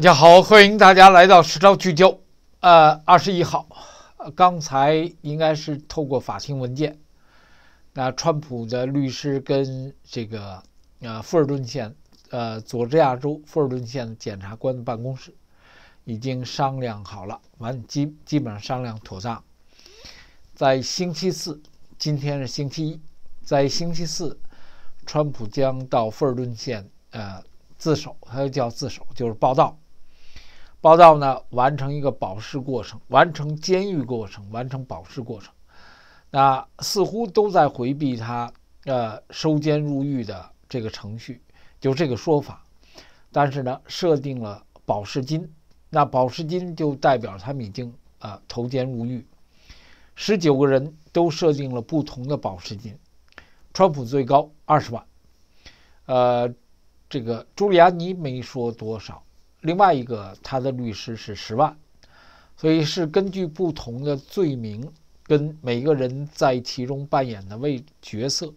大家好，欢迎大家来到时招聚焦。呃，二十一号，刚才应该是透过法庭文件，那川普的律师跟这个呃富尔顿县，呃佐治亚州富尔顿县检察官的办公室已经商量好了，完基基本上商量妥当，在星期四，今天是星期一，在星期四，川普将到富尔顿县呃自首，他叫自首就是报道。报道呢，完成一个保释过程，完成监狱过程，完成保释过程，那似乎都在回避他呃收监入狱的这个程序，就这个说法。但是呢，设定了保释金，那保释金就代表他们已经呃投监入狱。十九个人都设定了不同的保释金，川普最高二十万，呃，这个朱利安尼没说多少。另外一个，他的律师是十万，所以是根据不同的罪名跟每个人在其中扮演的位角色，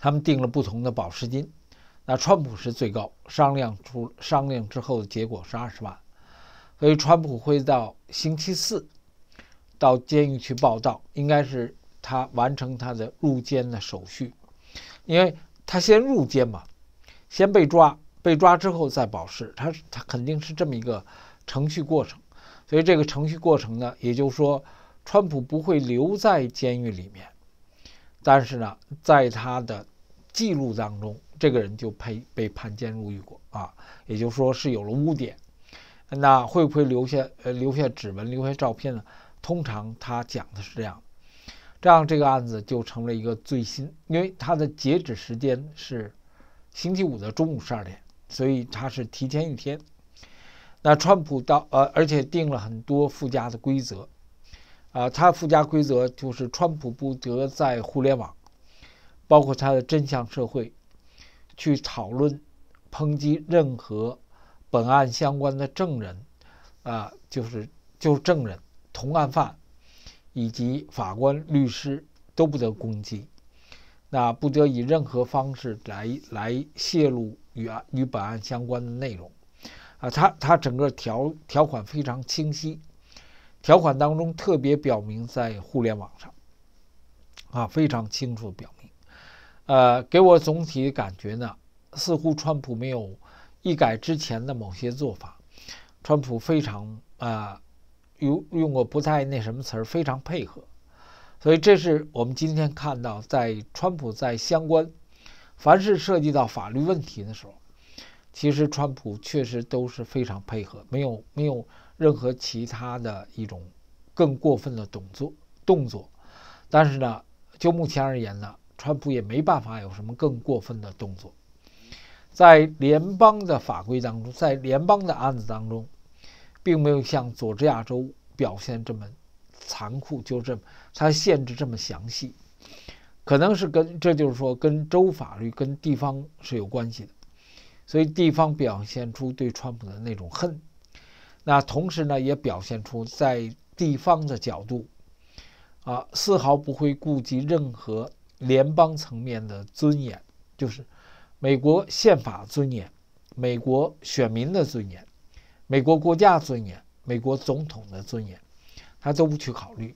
他们定了不同的保释金。那川普是最高，商量出商量之后的结果是二十万，所以川普会到星期四到监狱去报到，应该是他完成他的入监的手续，因为他先入监嘛，先被抓。被抓之后再保释，他他肯定是这么一个程序过程，所以这个程序过程呢，也就是说，川普不会留在监狱里面，但是呢，在他的记录当中，这个人就被被判监入狱过啊，也就是说是有了污点，那会不会留下呃留下指纹留下照片呢？通常他讲的是这样，这样这个案子就成了一个最新，因为他的截止时间是星期五的中午十二点。所以他是提前一天，那川普到呃，而且定了很多附加的规则，啊，他附加规则就是川普不得在互联网，包括他的真相社会，去讨论、抨击任何本案相关的证人，啊，就是就是证人、同案犯以及法官、律师都不得攻击。那不得以任何方式来来泄露与案与本案相关的内容，啊，他他整个条条款非常清晰，条款当中特别表明在互联网上，啊，非常清楚表明，呃，给我总体感觉呢，似乎川普没有一改之前的某些做法，川普非常呃，用用过不太那什么词儿，非常配合。所以这是我们今天看到，在川普在相关，凡是涉及到法律问题的时候，其实川普确实都是非常配合，没有没有任何其他的一种更过分的动作。动作，但是呢，就目前而言呢，川普也没办法有什么更过分的动作。在联邦的法规当中，在联邦的案子当中，并没有像佐治亚州表现这么。残酷就这么，它限制这么详细，可能是跟这就是说跟州法律跟地方是有关系的，所以地方表现出对川普的那种恨，那同时呢也表现出在地方的角度，啊丝毫不会顾及任何联邦层面的尊严，就是美国宪法尊严、美国选民的尊严、美国国家尊严、美国总统的尊严。他都不去考虑，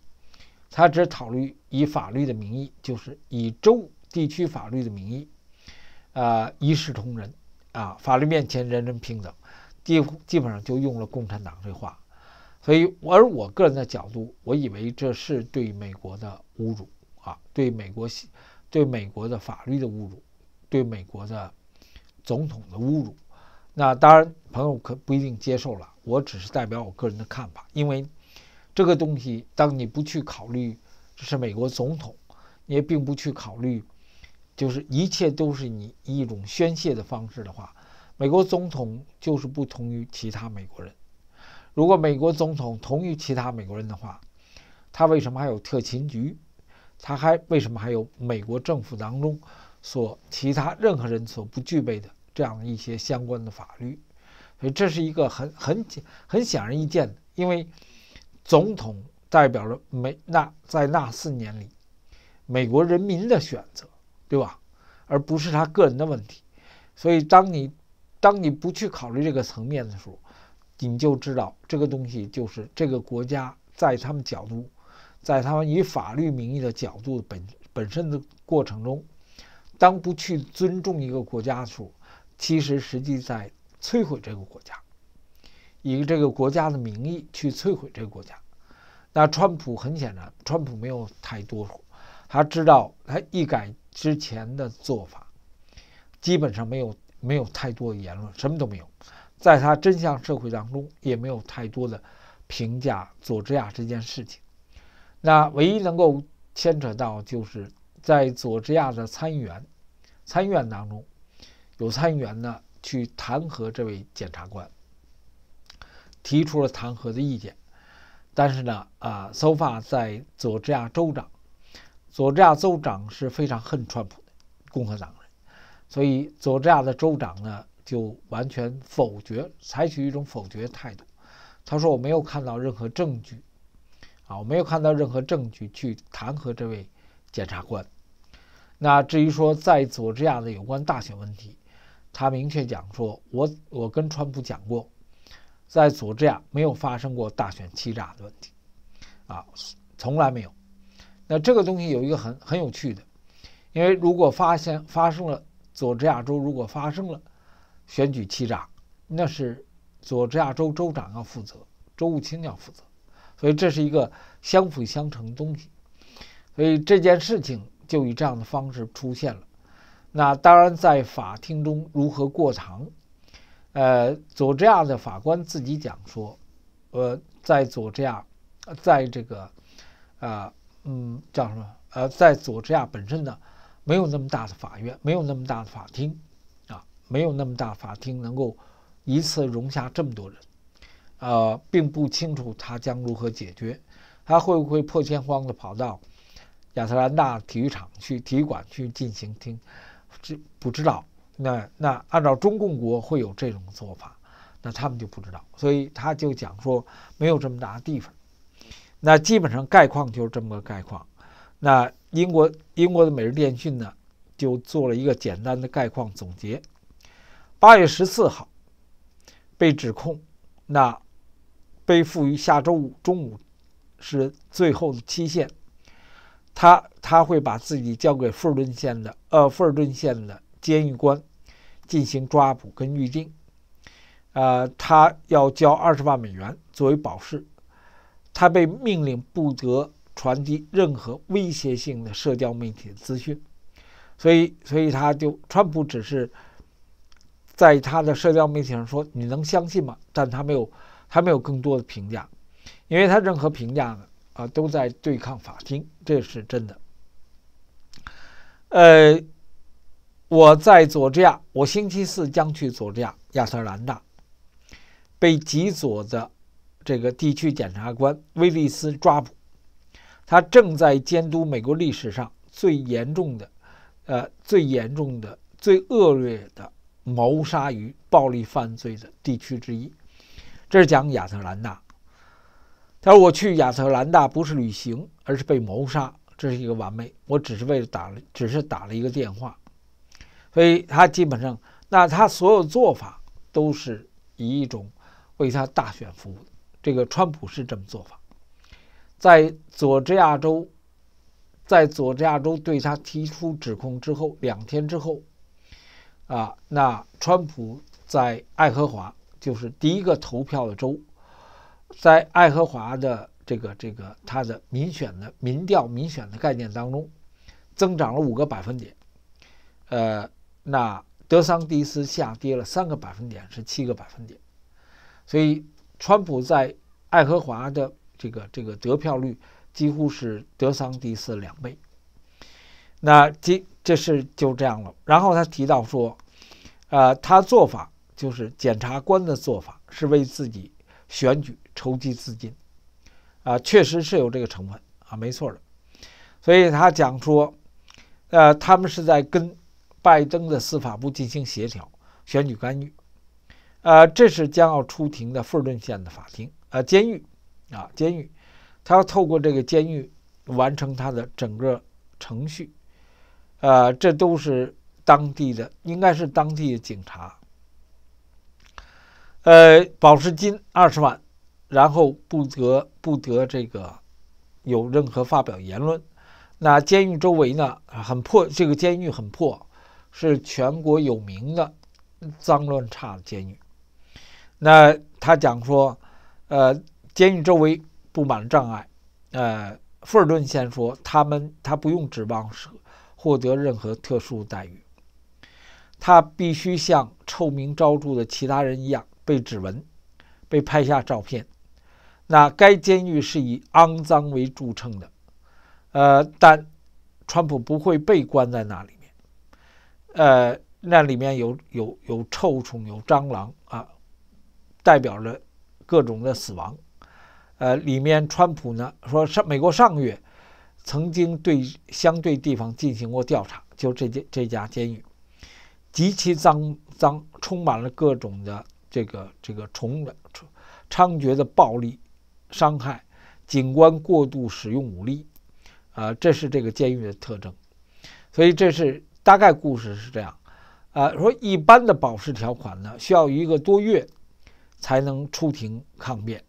他只考虑以法律的名义，就是以州地区法律的名义，呃，一视同仁啊，法律面前人人平等，基基本上就用了共产党这话。所以，而我个人的角度，我以为这是对美国的侮辱啊，对美国对美国的法律的侮辱，对美国的总统的侮辱。那当然，朋友可不一定接受了。我只是代表我个人的看法，因为。这个东西，当你不去考虑这是美国总统，你也并不去考虑，就是一切都是你一种宣泄的方式的话，美国总统就是不同于其他美国人。如果美国总统同于其他美国人的话，他为什么还有特勤局？他还为什么还有美国政府当中所其他任何人所不具备的这样一些相关的法律？所以这是一个很很很显而易见的，因为。总统代表了美那在那四年里，美国人民的选择，对吧？而不是他个人的问题。所以，当你当你不去考虑这个层面的时候，你就知道这个东西就是这个国家在他们角度，在他们以法律名义的角度本本身的过程中，当不去尊重一个国家的时候，其实实际在摧毁这个国家。以这个国家的名义去摧毁这个国家，那川普很显然，川普没有太多，他知道他一改之前的做法，基本上没有没有太多的言论，什么都没有，在他真相社会当中也没有太多的评价佐治亚这件事情。那唯一能够牵扯到就是在佐治亚的参议员参议院当中，有参议员呢去弹劾这位检察官。提出了弹劾的意见，但是呢，啊，f a 在佐治亚州长，佐治亚州长是非常恨川普，的共和党人，所以佐治亚的州长呢就完全否决，采取一种否决态度。他说我没有看到任何证据，啊，我没有看到任何证据去弹劾这位检察官。那至于说在佐治亚的有关大选问题，他明确讲说，我我跟川普讲过。在佐治亚没有发生过大选欺诈的问题，啊，从来没有。那这个东西有一个很很有趣的，因为如果发现发生了佐治亚州，如果发生了选举欺诈，那是佐治亚州州长要负责，州务卿要负责，所以这是一个相辅相成的东西。所以这件事情就以这样的方式出现了。那当然，在法庭中如何过堂？呃，佐治亚的法官自己讲说，呃，在佐治亚，在这个，啊，嗯，叫什么？呃，在佐治亚本身呢，没有那么大的法院，没有那么大的法庭，啊，没有那么大法庭能够一次容下这么多人，呃，并不清楚他将如何解决，他会不会破天荒的跑到亚特兰大体育场去体育馆去进行听，知不知道？那那按照中共国会有这种做法，那他们就不知道，所以他就讲说没有这么大地方。那基本上概况就是这么个概况。那英国英国的每日电讯呢就做了一个简单的概况总结。八月十四号被指控，那背负于下周五中午是最后的期限，他他会把自己交给富尔顿县的呃富尔顿县的监狱官。进行抓捕跟预定，呃，他要交二十万美元作为保释，他被命令不得传递任何威胁性的社交媒体的资讯，所以，所以他就川普只是在他的社交媒体上说：“你能相信吗？”但他没有，他没有更多的评价，因为他任何评价呢，啊，都在对抗法庭，这是真的，呃。我在佐治亚，我星期四将去佐治亚亚特兰大，被极左的这个地区检察官威利斯抓捕。他正在监督美国历史上最严重的，呃，最严重的、最恶劣的谋杀与暴力犯罪的地区之一。这是讲亚特兰大。他说：“我去亚特兰大不是旅行，而是被谋杀。”这是一个完美。我只是为了打，只是打了一个电话。所以他基本上，那他所有做法都是以一种为他大选服务。这个川普是这么做法。在佐治亚州，在佐治亚州对他提出指控之后两天之后，啊，那川普在爱荷华，就是第一个投票的州，在爱荷华的这个这个他的民选的民调民选的概念当中，增长了五个百分点，呃。那德桑迪斯下跌了三个百分点，是七个百分点，所以川普在爱荷华的这个这个得票率几乎是德桑迪斯两倍。那这这是就这样了。然后他提到说，呃，他做法就是检察官的做法是为自己选举筹集资金，啊，确实是有这个成分啊，没错的。所以他讲说，呃，他们是在跟。拜登的司法部进行协调选举干预，呃，这是将要出庭的富尔顿县的法庭啊，监狱啊，监狱，他要透过这个监狱完成他的整个程序，呃，这都是当地的，应该是当地的警察，呃，保释金二十万，然后不得不得这个有任何发表言论。那监狱周围呢，很破，这个监狱很破。是全国有名的脏乱差的监狱。那他讲说，呃，监狱周围布满了障碍。呃，富尔顿先说，他们他不用指望获得任何特殊待遇，他必须像臭名昭著的其他人一样被指纹、被拍下照片。那该监狱是以肮脏为著称的。呃，但川普不会被关在那里。呃，那里面有有有臭虫、有蟑螂啊，代表着各种的死亡。呃，里面川普呢说，上美国上个月曾经对相对地方进行过调查，就这间这家监狱极其脏脏，充满了各种的这个这个虫的猖獗的暴力伤害，警官过度使用武力啊，这是这个监狱的特征。所以这是。大概故事是这样，呃，说一般的保释条款呢，需要一个多月才能出庭抗辩，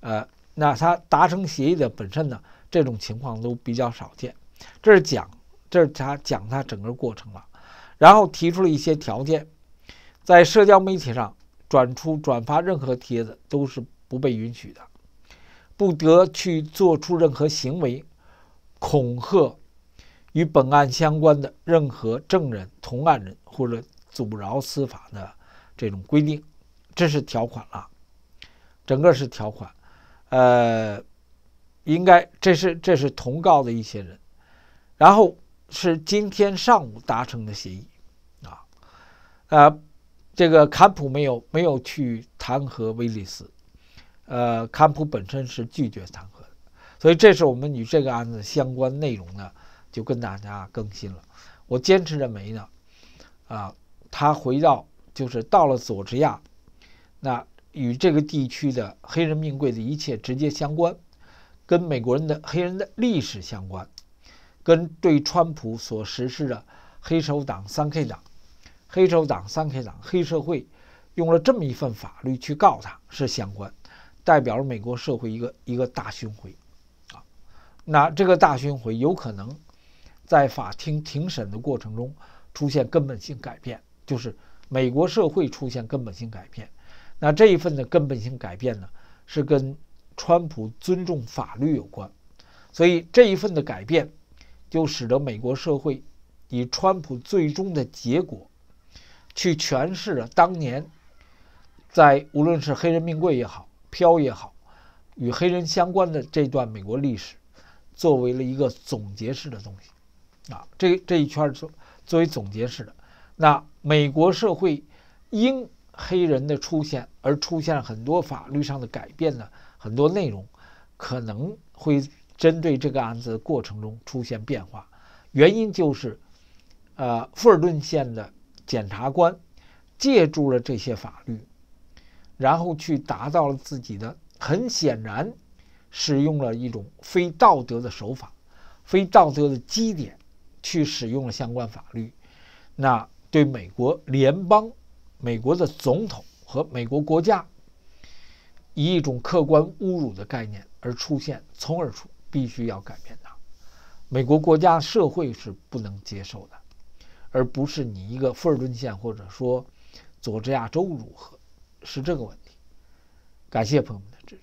呃，那他达成协议的本身呢，这种情况都比较少见。这是讲，这是他讲他整个过程了，然后提出了一些条件，在社交媒体上转出转发任何帖子都是不被允许的，不得去做出任何行为恐吓。与本案相关的任何证人、同案人或者阻挠司法的这种规定，这是条款了，整个是条款。呃，应该这是这是同告的一些人，然后是今天上午达成的协议，啊，呃，这个坎普没有没有去弹劾威利斯，呃，坎普本身是拒绝弹劾的，所以这是我们与这个案子相关内容的。就跟大家更新了，我坚持认为呢，啊，他回到就是到了佐治亚，那与这个地区的黑人命贵的一切直接相关，跟美国人的黑人的历史相关，跟对川普所实施的黑手党三 K 党，黑手党三 K 党黑社会用了这么一份法律去告他是相关，代表了美国社会一个一个大巡回，啊，那这个大巡回有可能。在法庭庭审的过程中出现根本性改变，就是美国社会出现根本性改变。那这一份的根本性改变呢，是跟川普尊重法律有关。所以这一份的改变，就使得美国社会以川普最终的结果去诠释了当年在无论是黑人命贵也好，飘也好，与黑人相关的这段美国历史，作为了一个总结式的东西。啊，这这一圈作作为总结式的，那美国社会因黑人的出现而出现了很多法律上的改变呢，很多内容可能会针对这个案子过程中出现变化，原因就是，呃，富尔顿县的检察官借助了这些法律，然后去达到了自己的，很显然，使用了一种非道德的手法，非道德的基点。去使用了相关法律，那对美国联邦、美国的总统和美国国家，以一种客观侮辱的概念而出现，从而出必须要改变它。美国国家社会是不能接受的，而不是你一个富尔顿县或者说佐治亚州如何，是这个问题。感谢朋友们的支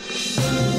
持。